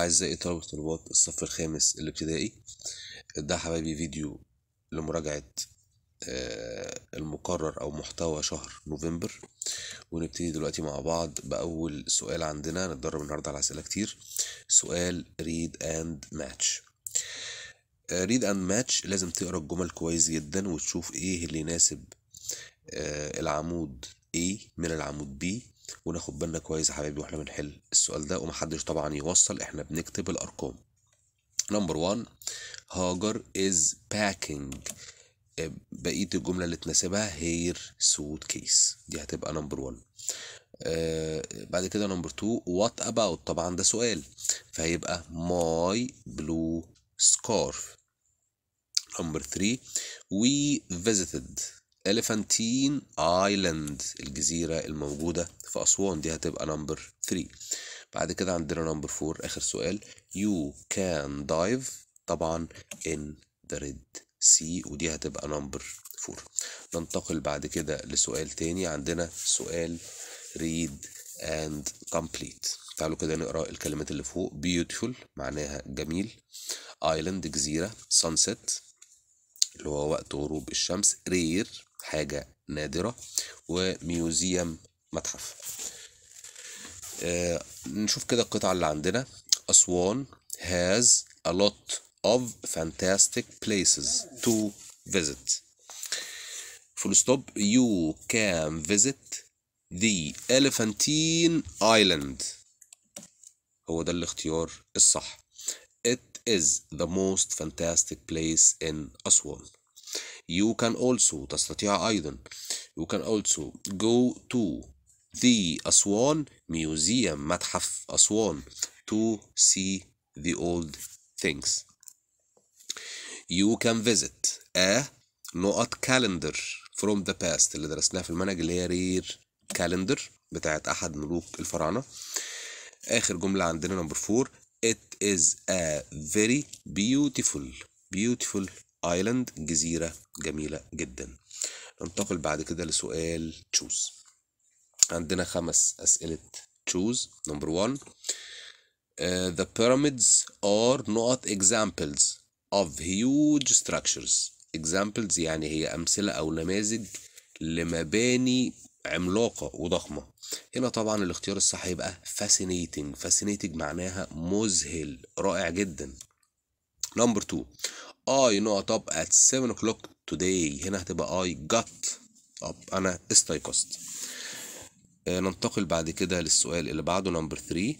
أعزائي طلبة طلبات الصف الخامس الابتدائي ده حبايبي فيديو لمراجعة آه، المقرر أو محتوى شهر نوفمبر ونبتدي دلوقتي مع بعض بأول سؤال عندنا نتدرب النهاردة على أسئلة كتير سؤال read and match آه، read and match لازم تقرا الجمل كويس جدا وتشوف ايه اللي يناسب آه، العمود A من العمود B وناخد بالنا كويس يا حبايبي واحنا بنحل السؤال ده ومحدش طبعا يوصل احنا بنكتب الارقام نمبر 1 هاجر از آه، باكينج بقيه الجمله اللي تناسبها هير سوت كيس دي هتبقى نمبر 1 آه بعد كده نمبر 2 وات اباوت طبعا ده سؤال فهيبقى ماي بلو سكارف نمبر 3 وي فيزيتد إليفانتين ايلاند الجزيرة الموجودة في أسوان دي هتبقى نمبر 3 بعد كده عندنا نمبر 4 آخر سؤال يو كان دايف طبعا in the red sea ودي هتبقى نمبر 4 ننتقل بعد كده لسؤال تاني عندنا سؤال read and complete تعالوا كده نقرا الكلمات اللي فوق beautiful معناها جميل ايلاند جزيرة sunset اللي هو وقت غروب الشمس رير حاجة نادرة وميوزيوم متحف آه نشوف كده القطعة اللي عندنا أسوان has a lot of fantastic places to visit فول ستوب you can visit the Elephantine Island هو ده الاختيار الصح It is the most fantastic place in Aswan you can also تستطيع أيضا you can also go to the أسوان museum متحف أسوان to see the old things you can visit a نقط calendar from the past اللي درسناها في المنهج اللي هي رير calendar بتاعت أحد ملوك الفراعنة آخر جملة عندنا نمبر 4 it is a very beautiful beautiful ايلاند جزيره جميله جدا ننتقل بعد كده لسؤال تشوز عندنا خمس اسئله تشوز نمبر 1 the pyramids are not examples of huge structures examples يعني هي أمثلة أو نماذج لمباني عملاقة وضخمة هنا طبعا الاختيار الصح يبقى fascinating fascinating معناها مذهل رائع جدا نمبر 2 I not up at 7 o'clock today هنا هتبقى I got up أنا استيقظت آه، ننتقل بعد كده للسؤال اللي بعده نمبر 3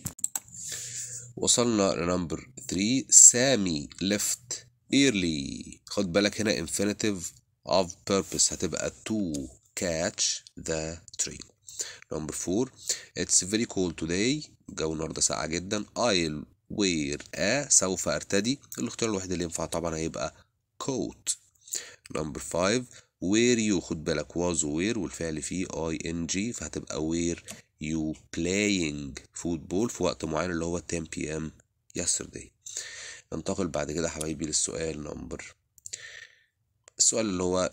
وصلنا لنمبر 3 سامي left early خد بالك هنا infinitive of purpose هتبقى to catch the train number 4 it's very cold today الجو النهارده ساقعه جدا I'll وير آ سوف أرتدي الاختيار الوحيد اللي ينفع طبعا هيبقى كوت نمبر 5 وير يو خد بالك واز وير والفعل فيه اي ان جي فهتبقى وير يو بلاينج فوتبول في وقت معين اللي هو 10 بي ام يسترداي ننتقل بعد كده حبايبي للسؤال نمبر السؤال اللي هو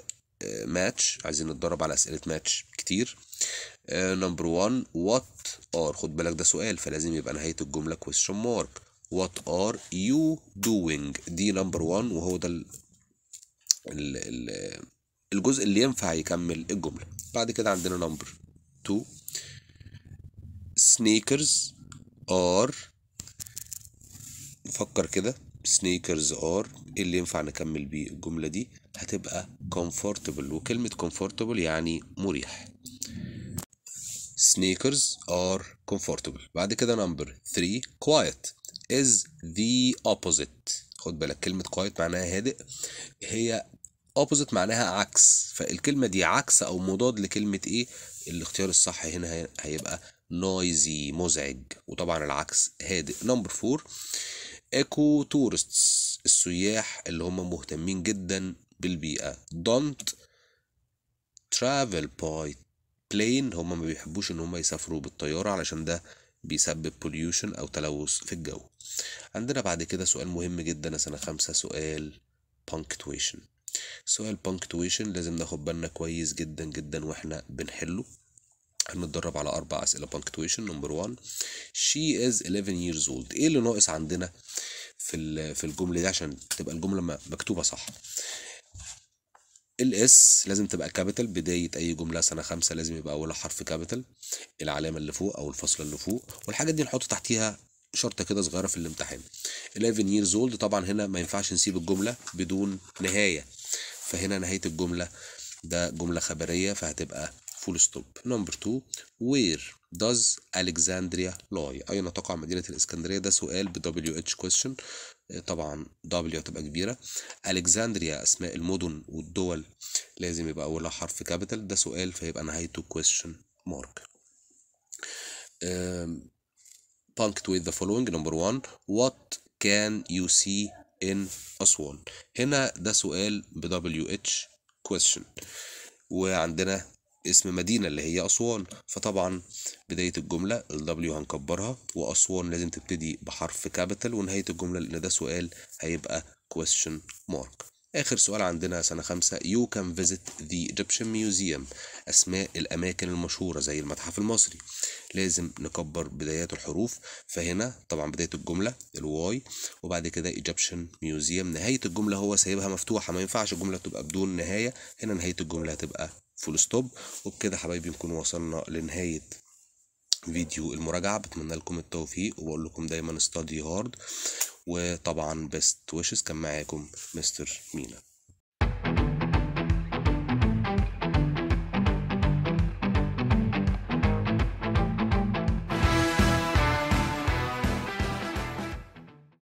ماتش آه، عايزين نتدرب على اسئله ماتش كتير نمبر 1 وات ار خد بالك ده سؤال فلازم يبقى نهايه الجمله كويستشن مارك وات ار يو دوينج دي نمبر 1 وهو ده الجزء اللي ينفع يكمل الجملة بعد كده عندنا نمبر 2 سنيكرز ار نفكر كده سنيكرز ار اللي ينفع نكمل بيه الجملة دي هتبقى comfortable وكلمة comfortable يعني مريح sneakers are comfortable بعد كده نمبر 3 quiet is the opposite خد بالك كلمة quiet معناها هادئ هي opposite معناها عكس فالكلمة دي عكس أو مضاد لكلمة إيه الاختيار الصح هنا هيبقى noisy مزعج وطبعا العكس هادئ نمبر فور ايكو تورستس السياح اللي هم مهتمين جدا بالبيئة don't travel by plane هم ما بيحبوش ان هم يسافروا بالطيارة علشان ده بيسبب بوليوشن أو تلوث في الجو عندنا بعد كده سؤال مهم جدا سنة خمسة سؤال punctuation سؤال punctuation لازم ناخد بالنا كويس جدا جدا واحنا بنحله هنتدرب على أربع أسئلة punctuation نمبر 1 she is 11 years old إيه اللي ناقص عندنا في في الجملة دي عشان تبقى الجملة مكتوبة صح الاس لازم تبقى كابيتال بدايه اي جمله سنه خمسه لازم يبقى اول حرف كابيتال العلامه اللي فوق او الفصل اللي فوق والحاجات دي نحط تحتيها شرطه كده صغيره في الامتحان 11 years old طبعا هنا ما ينفعش نسيب الجمله بدون نهايه فهنا نهايه الجمله ده جمله خبريه فهتبقى فول ستوب نمبر 2 وير داز الكساندريا لاي اين تقع مدينه الاسكندريه ده سؤال بدبليو اتش كويستشن طبعا دبليو هتبقى كبيره الكساندريا اسماء المدن والدول لازم يبقى اولها حرف كابيتال ده سؤال فيبقى نهايته كويستشن مارك ويز ذا فولوينج نمبر 1 what can you see in أسوان هنا ده سؤال بدبليو WH question وعندنا اسم مدينة اللي هي أسوان فطبعا بداية الجملة الدبليو هنكبرها وأسوان لازم تبتدي بحرف كابيتال ونهاية الجملة لأن ده سؤال هيبقى question mark آخر سؤال عندنا سنة خمسة You can visit the Egyptian Museum أسماء الأماكن المشهورة زي المتحف المصري لازم نكبر بدايات الحروف فهنا طبعا بداية الجملة الواي وبعد كده Egyptian Museum نهاية الجملة هو سايبها مفتوحة ما ينفعش الجملة تبقى بدون نهاية هنا نهاية الجملة هتبقى فول ستوب وبكده حبايبي نكون وصلنا لنهايه فيديو المراجعه بتمنى لكم التوفيق وبقول لكم دايما استادي هارد وطبعا best ويشز كان معاكم مستر مينا